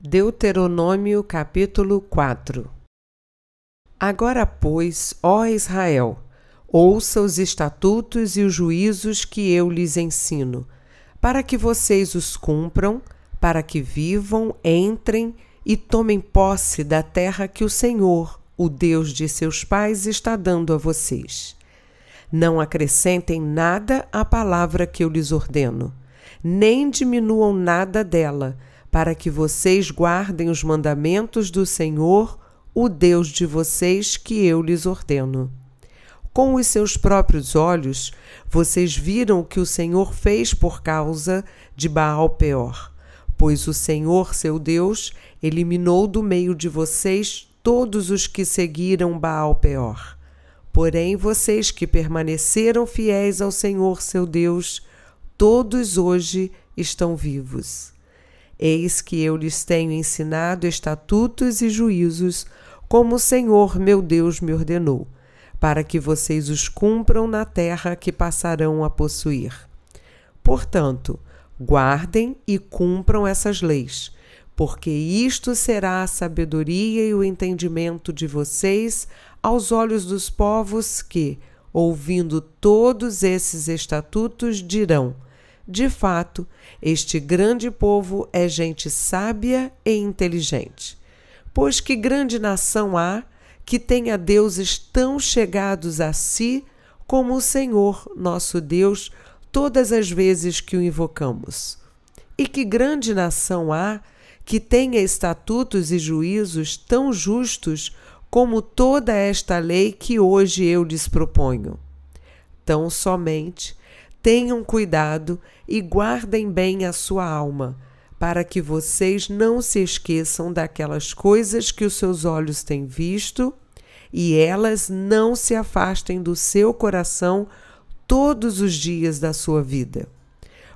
Deuteronômio capítulo 4 Agora, pois, ó Israel, ouça os estatutos e os juízos que eu lhes ensino, para que vocês os cumpram, para que vivam, entrem e tomem posse da terra que o Senhor, o Deus de seus pais, está dando a vocês. Não acrescentem nada à palavra que eu lhes ordeno, nem diminuam nada dela para que vocês guardem os mandamentos do Senhor, o Deus de vocês, que eu lhes ordeno. Com os seus próprios olhos, vocês viram o que o Senhor fez por causa de Baal-Peor, pois o Senhor, seu Deus, eliminou do meio de vocês todos os que seguiram Baal-Peor. Porém, vocês que permaneceram fiéis ao Senhor, seu Deus, todos hoje estão vivos. Eis que eu lhes tenho ensinado estatutos e juízos, como o Senhor meu Deus me ordenou, para que vocês os cumpram na terra que passarão a possuir. Portanto, guardem e cumpram essas leis, porque isto será a sabedoria e o entendimento de vocês aos olhos dos povos que, ouvindo todos esses estatutos, dirão: de fato, este grande povo é gente sábia e inteligente. Pois que grande nação há que tenha deuses tão chegados a si como o Senhor, nosso Deus, todas as vezes que o invocamos? E que grande nação há que tenha estatutos e juízos tão justos como toda esta lei que hoje eu lhes proponho? Tão somente Tenham cuidado e guardem bem a sua alma, para que vocês não se esqueçam daquelas coisas que os seus olhos têm visto e elas não se afastem do seu coração todos os dias da sua vida.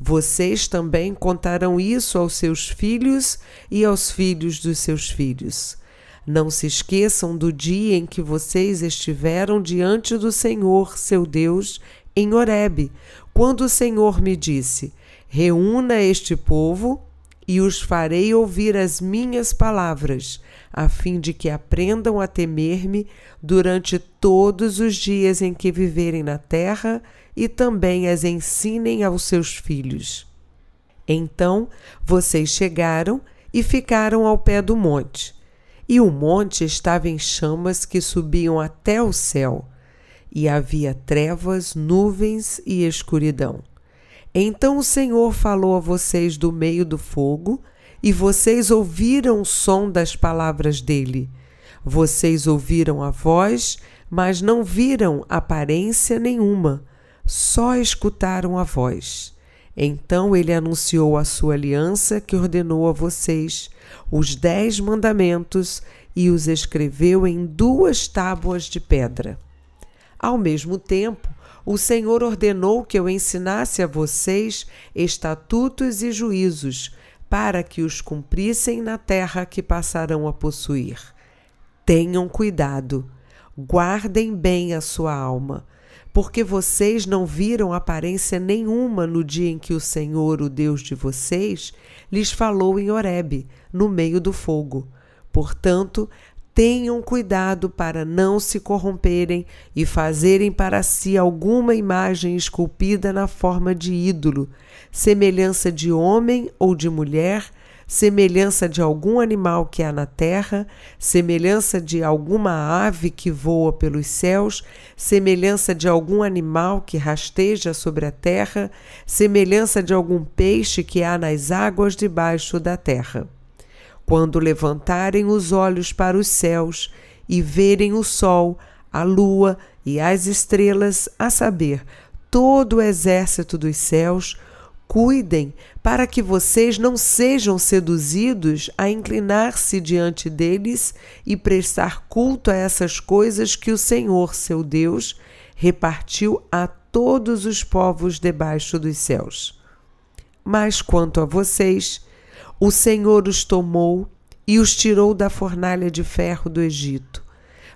Vocês também contarão isso aos seus filhos e aos filhos dos seus filhos. Não se esqueçam do dia em que vocês estiveram diante do Senhor, seu Deus, em Horebe, quando o Senhor me disse: Reúna este povo e os farei ouvir as minhas palavras, a fim de que aprendam a temer-me durante todos os dias em que viverem na terra e também as ensinem aos seus filhos. Então vocês chegaram e ficaram ao pé do monte. E o monte estava em chamas que subiam até o céu, e havia trevas, nuvens e escuridão. Então o Senhor falou a vocês do meio do fogo, e vocês ouviram o som das palavras dele. Vocês ouviram a voz, mas não viram aparência nenhuma, só escutaram a voz. Então ele anunciou a sua aliança que ordenou a vocês, os dez mandamentos, e os escreveu em duas tábuas de pedra. Ao mesmo tempo, o Senhor ordenou que eu ensinasse a vocês estatutos e juízos, para que os cumprissem na terra que passarão a possuir. Tenham cuidado, guardem bem a sua alma, porque vocês não viram aparência nenhuma no dia em que o Senhor, o Deus de vocês, lhes falou em Horebe, no meio do fogo. Portanto, tenham cuidado para não se corromperem e fazerem para si alguma imagem esculpida na forma de ídolo, semelhança de homem ou de mulher, semelhança de algum animal que há na terra, semelhança de alguma ave que voa pelos céus, semelhança de algum animal que rasteja sobre a terra, semelhança de algum peixe que há nas águas debaixo da terra quando levantarem os olhos para os céus e verem o sol, a lua e as estrelas, a saber, todo o exército dos céus, cuidem para que vocês não sejam seduzidos a inclinar-se diante deles e prestar culto a essas coisas que o Senhor, seu Deus, repartiu a todos os povos debaixo dos céus. Mas quanto a vocês, o Senhor os tomou e os tirou da fornalha de ferro do Egito,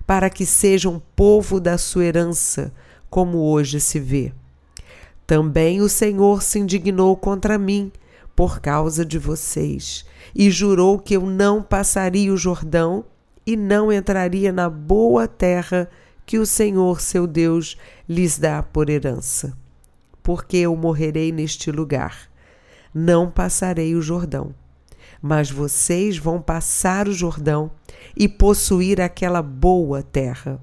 para que sejam povo da sua herança, como hoje se vê. Também o Senhor se indignou contra mim por causa de vocês, e jurou que eu não passaria o Jordão e não entraria na boa terra que o Senhor seu Deus lhes dá por herança. Porque eu morrerei neste lugar, não passarei o Jordão mas vocês vão passar o Jordão e possuir aquela boa terra.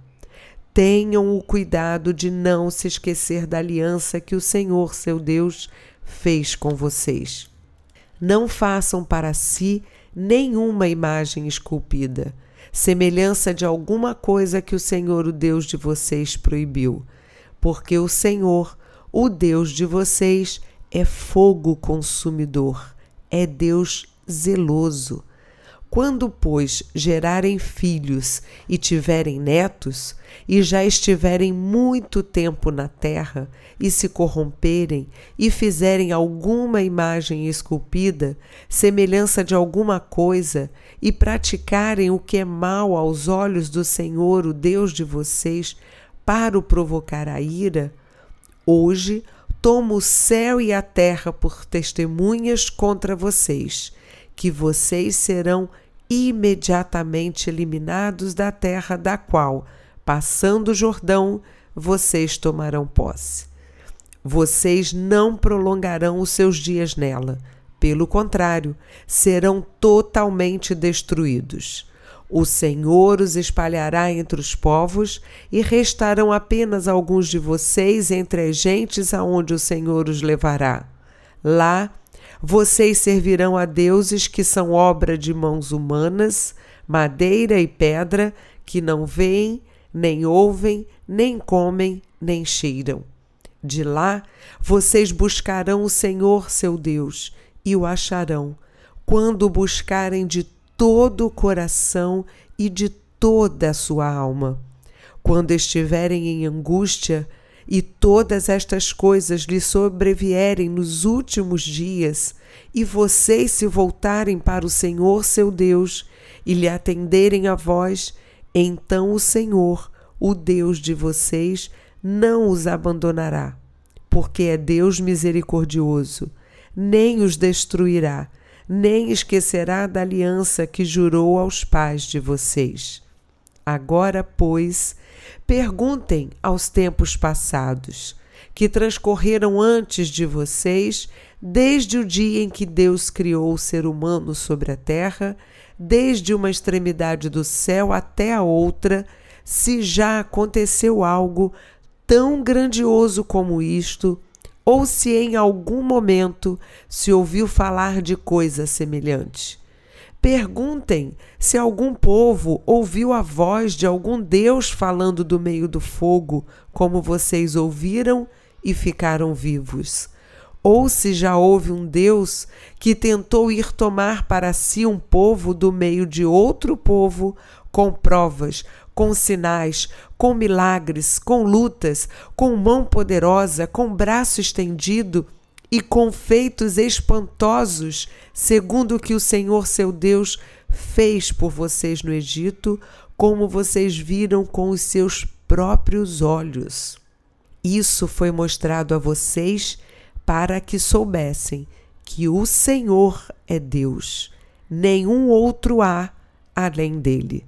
Tenham o cuidado de não se esquecer da aliança que o Senhor, seu Deus, fez com vocês. Não façam para si nenhuma imagem esculpida, semelhança de alguma coisa que o Senhor, o Deus de vocês, proibiu, porque o Senhor, o Deus de vocês, é fogo consumidor, é Deus zeloso. Quando, pois, gerarem filhos e tiverem netos, e já estiverem muito tempo na terra, e se corromperem, e fizerem alguma imagem esculpida, semelhança de alguma coisa, e praticarem o que é mal aos olhos do Senhor, o Deus de vocês, para o provocar a ira, hoje tomo o céu e a terra por testemunhas contra vocês que vocês serão imediatamente eliminados da terra da qual, passando o Jordão, vocês tomarão posse. Vocês não prolongarão os seus dias nela. Pelo contrário, serão totalmente destruídos. O Senhor os espalhará entre os povos e restarão apenas alguns de vocês entre as gentes aonde o Senhor os levará. Lá vocês servirão a deuses que são obra de mãos humanas, madeira e pedra, que não veem, nem ouvem, nem comem, nem cheiram. De lá vocês buscarão o Senhor seu Deus e o acharão, quando o buscarem de todo o coração e de toda a sua alma. Quando estiverem em angústia, e todas estas coisas lhe sobrevierem nos últimos dias, e vocês se voltarem para o Senhor seu Deus e lhe atenderem a voz, então o Senhor, o Deus de vocês, não os abandonará, porque é Deus misericordioso, nem os destruirá, nem esquecerá da aliança que jurou aos pais de vocês. Agora, pois, perguntem aos tempos passados, que transcorreram antes de vocês, desde o dia em que Deus criou o ser humano sobre a terra, desde uma extremidade do céu até a outra, se já aconteceu algo tão grandioso como isto, ou se em algum momento se ouviu falar de coisa semelhante. Perguntem se algum povo ouviu a voz de algum Deus falando do meio do fogo, como vocês ouviram e ficaram vivos. Ou se já houve um Deus que tentou ir tomar para si um povo do meio de outro povo, com provas, com sinais, com milagres, com lutas, com mão poderosa, com braço estendido e com feitos espantosos, segundo o que o Senhor seu Deus fez por vocês no Egito, como vocês viram com os seus próprios olhos. Isso foi mostrado a vocês para que soubessem que o Senhor é Deus, nenhum outro há além dele.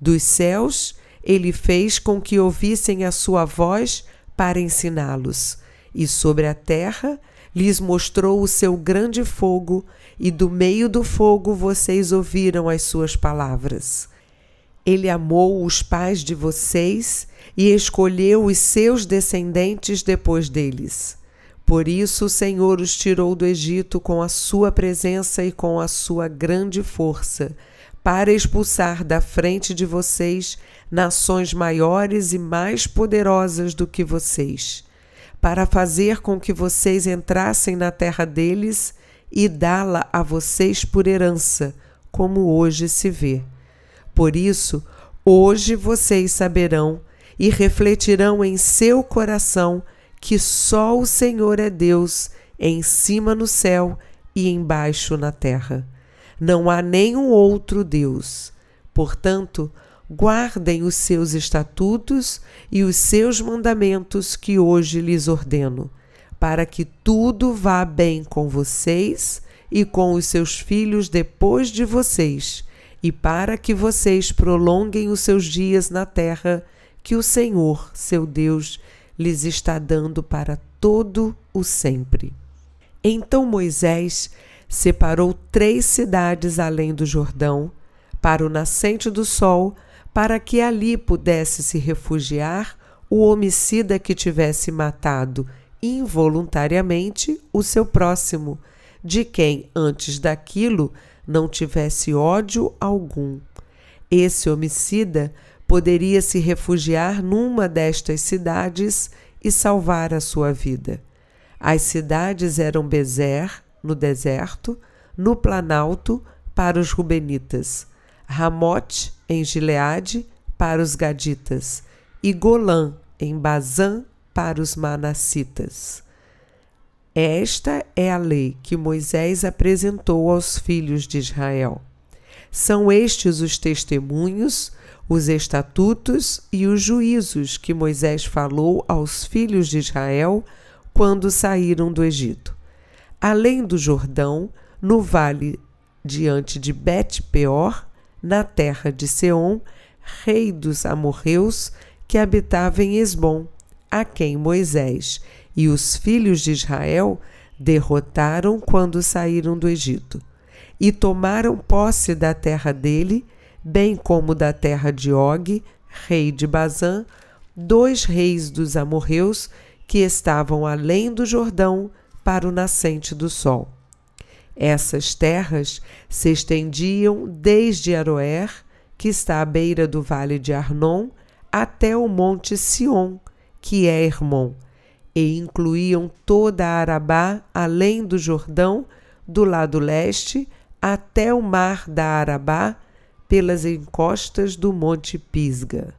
Dos céus, ele fez com que ouvissem a sua voz para ensiná-los, e sobre a terra, lhes mostrou o seu grande fogo, e do meio do fogo vocês ouviram as suas palavras. Ele amou os pais de vocês e escolheu os seus descendentes depois deles. Por isso o Senhor os tirou do Egito com a sua presença e com a sua grande força, para expulsar da frente de vocês nações maiores e mais poderosas do que vocês para fazer com que vocês entrassem na terra deles e dá-la a vocês por herança, como hoje se vê. Por isso, hoje vocês saberão e refletirão em seu coração que só o Senhor é Deus, em cima no céu e embaixo na terra. Não há nenhum outro Deus. Portanto, guardem os seus estatutos e os seus mandamentos que hoje lhes ordeno, para que tudo vá bem com vocês e com os seus filhos depois de vocês, e para que vocês prolonguem os seus dias na terra que o Senhor, seu Deus, lhes está dando para todo o sempre. Então Moisés separou três cidades além do Jordão, para o nascente do sol, para que ali pudesse se refugiar o homicida que tivesse matado involuntariamente o seu próximo, de quem antes daquilo não tivesse ódio algum. Esse homicida poderia se refugiar numa destas cidades e salvar a sua vida. As cidades eram Bezer, no deserto, no Planalto, para os Rubenitas, Ramote, em Gileade, para os gaditas, e Golã, em Bazã, para os manassitas. Esta é a lei que Moisés apresentou aos filhos de Israel. São estes os testemunhos, os estatutos e os juízos que Moisés falou aos filhos de Israel quando saíram do Egito. Além do Jordão, no vale diante de Bet-peor, na terra de Seom, rei dos amorreus, que habitava em Esbom, a quem Moisés e os filhos de Israel derrotaram quando saíram do Egito, e tomaram posse da terra dele, bem como da terra de Og, rei de Bazã, dois reis dos amorreus que estavam além do Jordão para o nascente do sol. Essas terras se estendiam desde Aroer, que está à beira do vale de Arnon, até o monte Sion, que é Hermon, e incluíam toda a Arabá além do Jordão, do lado leste, até o mar da Arabá, pelas encostas do monte Pisga.